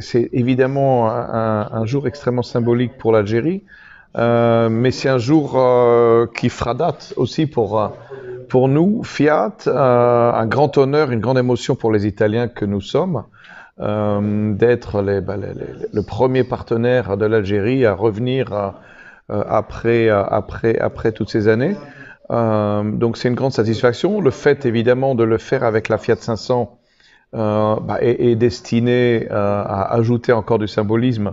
c'est évidemment un, jour extrêmement symbolique pour l'Algérie, euh, mais c'est un jour euh, qui fera date aussi pour, euh, pour nous, Fiat, un grand honneur, une grande émotion pour les Italiens que nous sommes, d'être bah, le premier partenaire de l'Algérie à revenir après, après, après toutes ces années. donc c'est une grande satisfaction. Le fait évidemment de le faire avec la Fiat 500 euh, bah, est, destiné euh, à ajouter encore du symbolisme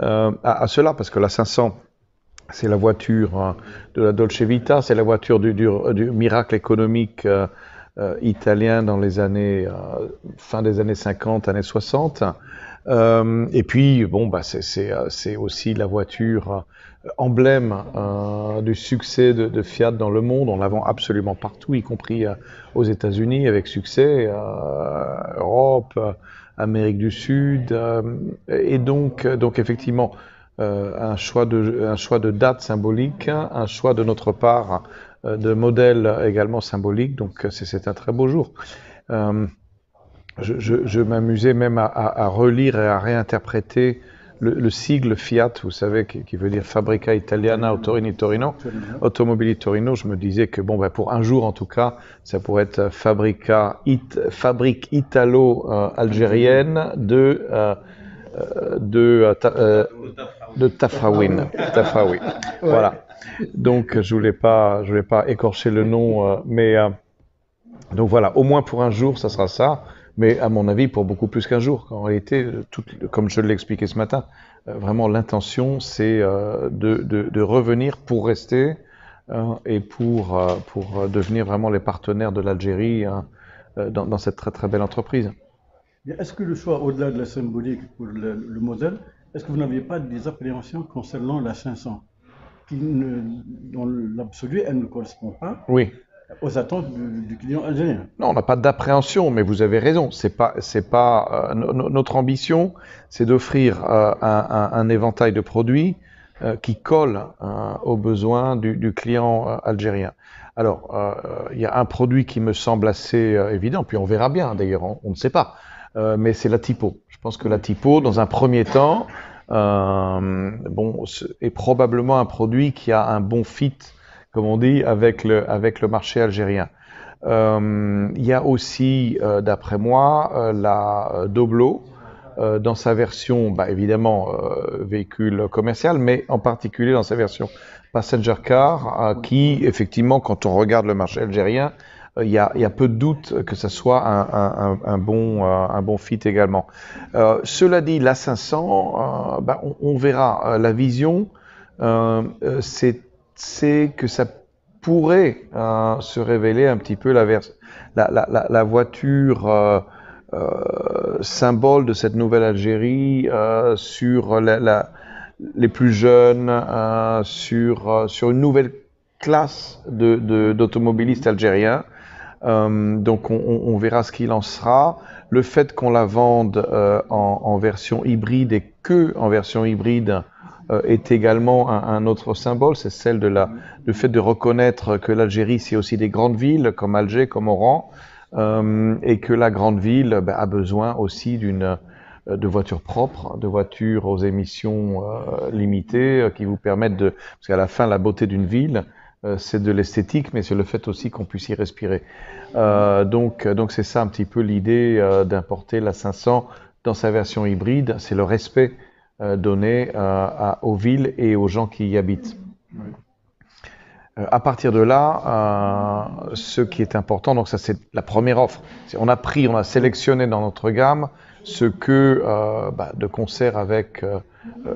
euh, à, cela, parce que la 500, c'est la voiture hein, de la Dolce Vita, c'est la voiture du, miracle économique italien dans les années, fin des années 50, années 60. et puis, bon, bah, c'est aussi la voiture euh, emblème euh, du succès de, Fiat dans le monde. On la absolument partout, y compris euh, aux États-Unis avec succès, Europe, Amérique du Sud. et donc, donc effectivement, un, choix de, un choix de date symbolique, un choix de notre part de modèle également symbolique. Donc, c'est un très beau jour. je, m'amusais même à, relire et à réinterpréter le, sigle Fiat, vous savez, qui, veut dire Fabrica Italiana Autorini Torino, Automobili Torino, je me disais que bon, bah, pour un jour en tout cas, ça pourrait être euh, Fabrica It, Fabrique Italo-Algérienne euh, de, euh, de, Tafawin. Voilà. Donc je voulais pas, je voulais pas écorcher le nom, mais donc voilà, au moins pour un jour, ça sera ça mais à mon avis pour beaucoup plus qu'un jour. En réalité, euh, tout, comme je l'ai expliqué ce matin, euh, vraiment l'intention c'est euh, de, revenir pour rester hein, et pour, pour devenir vraiment les partenaires de l'Algérie hein, dans, cette très très belle entreprise. Est-ce que le choix au-delà de la symbolique pour le, modèle, est-ce que vous n'aviez pas des appréhensions concernant la 500 qui dans l'absolu, elle ne correspond pas. Oui aux attentes du, client algérien. Non, on n'a pas d'appréhension, mais vous avez raison. C'est pas, c'est pas euh, notre ambition, c'est d'offrir euh, un, éventail de produits euh, qui colle aux besoins du, client algérien. Alors, il y a un produit qui me semble assez évident, puis on verra bien. Hein, d'ailleurs, on, ne sait pas, mais c'est la typo. Je pense que la typo, dans un premier temps, bon, est probablement un produit qui a un bon fit comme on dit, avec le, avec le marché algérien. Euh, il y a aussi, euh, d'après moi, euh, la euh, Doblo, euh, dans sa version, bah, évidemment, véhicule commercial, mais en particulier dans sa version passenger car, qui, effectivement, quand on regarde le marché algérien, il y, a, il y, a, peu de doute que ce soit un, un, un, bon, un bon fit également. Euh, cela dit, la 500, bah, on, on, verra. La vision, euh, c'est c'est que ça pourrait hein, se révéler un petit peu la, voiture euh, euh, symbole de cette nouvelle Algérie euh, sur les plus jeunes, hein, sur, une nouvelle classe d'automobilistes algériens. donc on, verra ce qu'il en sera. Le fait qu'on la vende en, en, version hybride et que en version hybride euh, est également un, autre symbole, c'est celle de la, du fait de reconnaître que l'Algérie, c'est aussi des grandes villes comme Alger, comme Oran, euh, et que la grande ville bah, a besoin aussi d'une euh, de voitures propres, de voitures aux émissions euh, limitées, euh, qui vous permettent de... Parce qu'à la fin, la beauté d'une ville, c'est de l'esthétique, mais c'est le fait aussi qu'on puisse y respirer. Euh, donc, donc c'est ça un petit peu l'idée d'importer la 500 dans sa version hybride, c'est le respect euh, donné euh, à, aux villes et aux gens qui y habitent. Euh, à partir de là, ce qui est important, donc ça c'est la première offre. On a pris, on a sélectionné dans notre gamme ce que, bah, de concert avec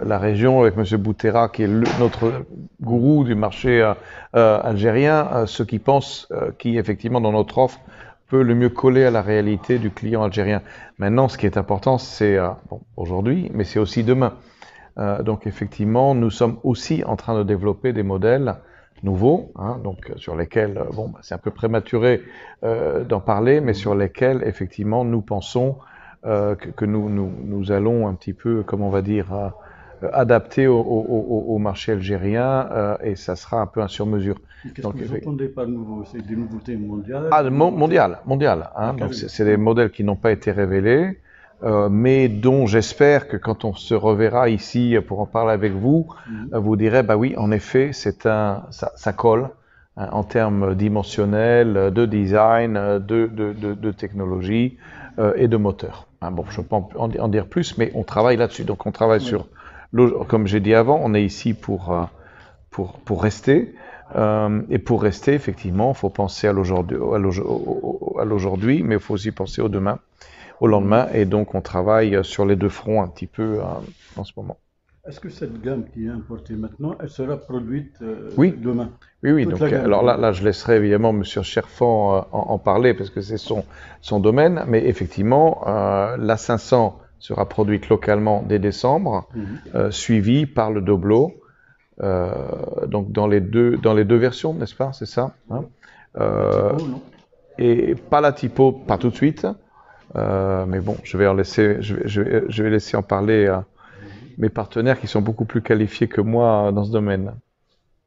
la région, avec M. Boutera, qui est notre gourou du marché algérien, ceux qui pensent, qui effectivement dans notre offre peut le mieux coller à la réalité du client algérien. Maintenant, ce qui est important, c'est euh, bon, aujourd'hui, mais c'est aussi demain. Euh, donc effectivement, nous sommes aussi en train de développer des modèles nouveaux, hein, donc euh, sur lesquels, bon, c'est un peu prématuré euh, d'en parler, mais sur lesquels effectivement nous pensons que, que nous, nous, allons un petit peu, comment on va dire, euh, adapté au, marché algérien euh, et ça sera un peu un sur-mesure. Qu'est-ce que vous entendez par nouveau C'est des nouveautés mondiales ah, Mondiales, mondiales. Hein, ah, c'est des modèles qui n'ont pas été révélés, euh, mais dont j'espère que quand on se reverra ici pour en parler avec vous, mm-hmm. vous direz, bah oui, en effet, c'est un, ça, colle hein, en termes dimensionnels, de design, de, de, technologie et de moteur. Hein, bon, je ne peux pas en, dire plus, mais on travaille là-dessus. Donc on travaille sur comme j'ai dit avant, on est ici pour, euh, pour, pour rester. Euh, et pour rester, effectivement, il faut penser à l'aujourd'hui, mais il faut aussi penser au demain, au lendemain. Et donc, on travaille euh, sur les deux fronts un petit peu en ce moment. Est-ce que cette gamme qui est importée maintenant, elle sera produite oui. demain Oui, oui. donc, alors là, là, je laisserai évidemment M. Cherfan en, parler parce que c'est son, son domaine. Mais effectivement, la 500 sera produite localement dès décembre, mhm. euh, suivie par le Doblo. Euh, donc dans les deux dans les deux versions, n'est-ce pas C'est ça. Hein euh, et pas la typo, pas tout de suite. mais bon, je vais en laisser je laisser en parler mes partenaires qui sont beaucoup plus qualifiés que moi dans ce domaine.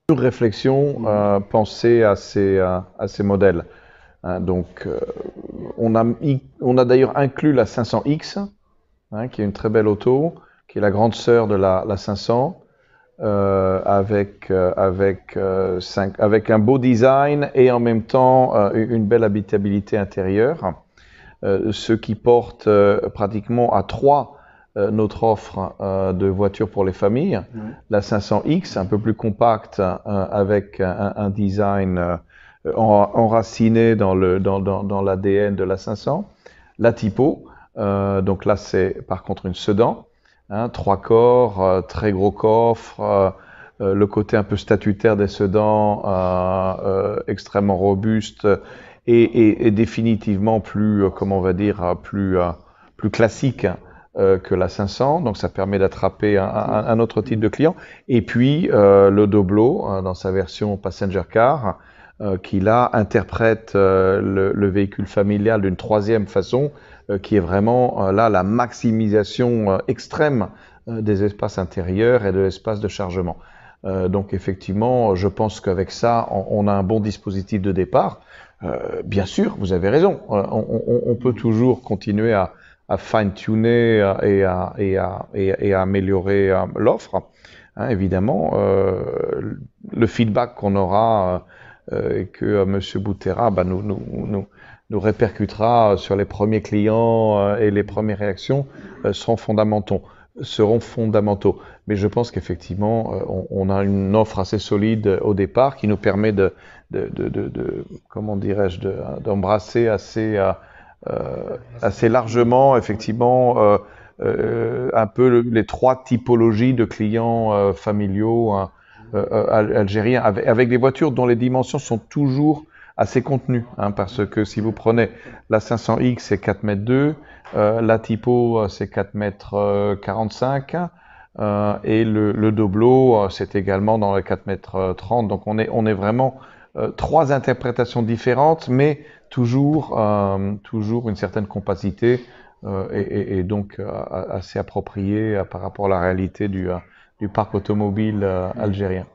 Sur réflexion, mhm. penser à ces à ces modèles. Hein, donc on a on a d'ailleurs inclus la 500X Hein, qui est une très belle auto, qui est la grande sœur de la, 500, euh, avec, euh, avec, euh, avec un beau design et en même temps une belle habitabilité intérieure, ce qui porte pratiquement à trois notre offre de voitures pour les familles. Mmh. La 500X, un peu plus compacte, avec un, design enraciné dans l'ADN dans, dans, dans de la 500. La Typo, euh, donc là, c'est par contre une Sedan. Hein, trois corps, euh, très gros coffre, euh, le côté un peu statutaire des Sedans, extrêmement robuste et, définitivement plus, comment on va dire, plus, classique hein, que la 500. Donc ça permet d'attraper un, un, autre type de client. Et puis le Doblo hein, dans sa version passenger car euh, qui là interprète euh, le, véhicule familial d'une troisième façon, euh, qui est vraiment là la maximisation extrême des espaces intérieurs et de l'espace de chargement. donc effectivement, je pense qu'avec ça, on, a un bon dispositif de départ. bien sûr, vous avez raison, on, peut toujours continuer à, à fine-tuner et à, améliorer l'offre. Hein, évidemment, le feedback qu'on aura euh, que euh, Monsieur Boutera bah, nous, nous, nous, nous, répercutera sur les premiers clients euh, et les premières réactions euh, seront fondamentaux seront fondamentaux. Mais je pense qu'effectivement, on, on, a une offre assez solide au départ qui nous permet de, de, de, de comment dirais-je, d'embrasser assez, assez largement, effectivement, euh, un peu les trois typologies de clients familiaux. Hein. Euh, euh, algérien, avec, des voitures dont les dimensions sont toujours assez contenues, hein, parce que si vous prenez la 500X, c'est 4 mètres 2, euh, la Tipo, c'est 4 mètres 45. Euh, et le, le Doblo, c'est également dans les 4 mètres 30. Donc on est, on est vraiment trois interprétations différentes, mais toujours, toujours une certaine compacité et, et, donc assez appropriée par rapport à la réalité du, du parc automobile euh, mm. algérien.